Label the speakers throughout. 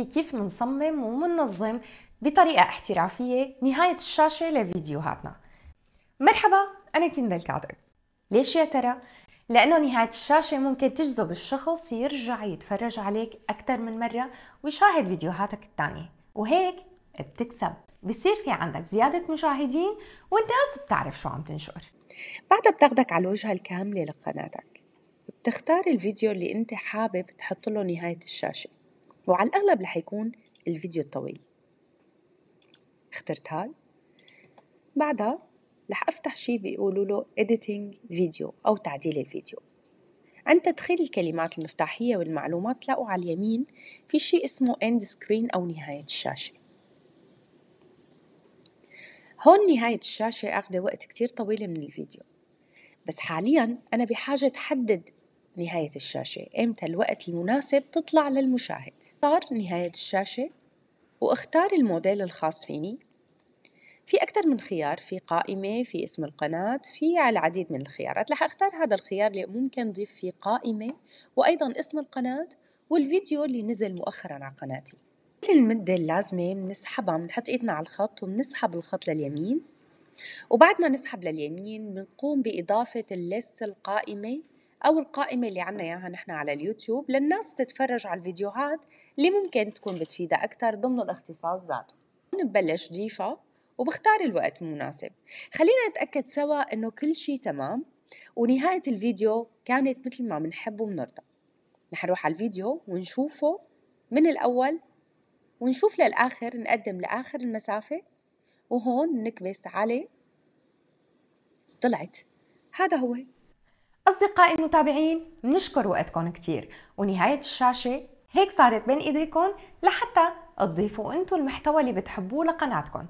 Speaker 1: نحكي كيف منصمم ومننظم بطريقة احترافية نهاية الشاشة لفيديوهاتنا مرحبا أنا كندا الكاتب ليش يا ترى؟ لأنه نهاية الشاشة ممكن تجذب الشخص يرجع يتفرج عليك أكثر من مرة ويشاهد فيديوهاتك الثانية وهيك بتكسب بصير في عندك زيادة مشاهدين والناس بتعرف شو عم تنشر بعدها بتاخدك على الوجهة الكاملة لقناتك بتختار الفيديو اللي انت حابب تحط له نهاية الشاشة وعلى الأغلب رح يكون الفيديو الطويل اخترت هاي بعدها رح افتح شي بيقولوا له editing video أو تعديل الفيديو عند تدخيل الكلمات المفتاحية والمعلومات تلاقوا على اليمين في شيء اسمه end screen أو نهاية الشاشة هون نهاية الشاشة أخذ وقت كتير طويل من الفيديو بس حاليا أنا بحاجة تحدد نهاية الشاشة إمتى الوقت المناسب تطلع للمشاهد اختار نهاية الشاشة واختار الموديل الخاص فيني في أكثر من خيار في قائمة في اسم القناة في على العديد من الخيارات رح أختار هذا الخيار اللي ممكن ضيف فيه قائمة وأيضا اسم القناة والفيديو اللي نزل مؤخرا على قناتي كل المدة اللازمة بنسحبها بنحط ايدنا على الخط وبنسحب الخط لليمين وبعد ما نسحب لليمين بنقوم بإضافة الليست القائمة أو القائمة اللي عنا إياها نحن على اليوتيوب للناس تتفرج على الفيديوهات اللي ممكن تكون بتفيدها أكثر ضمن الاختصاص ذاته نبلش ضيفة وبختار الوقت المناسب خلينا نتأكد سوا إنه كل شيء تمام ونهاية الفيديو كانت مثل ما بنحب وبنرضى رح نروح على الفيديو ونشوفه من الأول ونشوف للآخر نقدم لآخر المسافة وهون نكبس عليه طلعت هذا هو أصدقائي المتابعين بنشكر وقتكم كتير ونهاية الشاشة هيك صارت بين إيديكم لحتى تضيفوا أنتم المحتوى اللي بتحبوه لقناتكم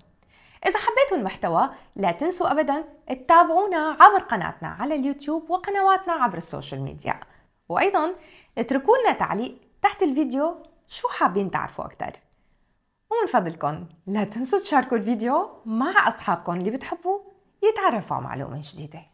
Speaker 1: إذا حبيتوا المحتوى لا تنسوا أبدا تتابعونا عبر قناتنا على اليوتيوب وقنواتنا عبر السوشيال ميديا وأيضا اتركوا لنا تعليق تحت الفيديو شو حابين تعرفوا أكثر ومن فضلكم لا تنسوا تشاركوا الفيديو مع أصحابكم اللي بتحبوا يتعرفوا على معلومة جديدة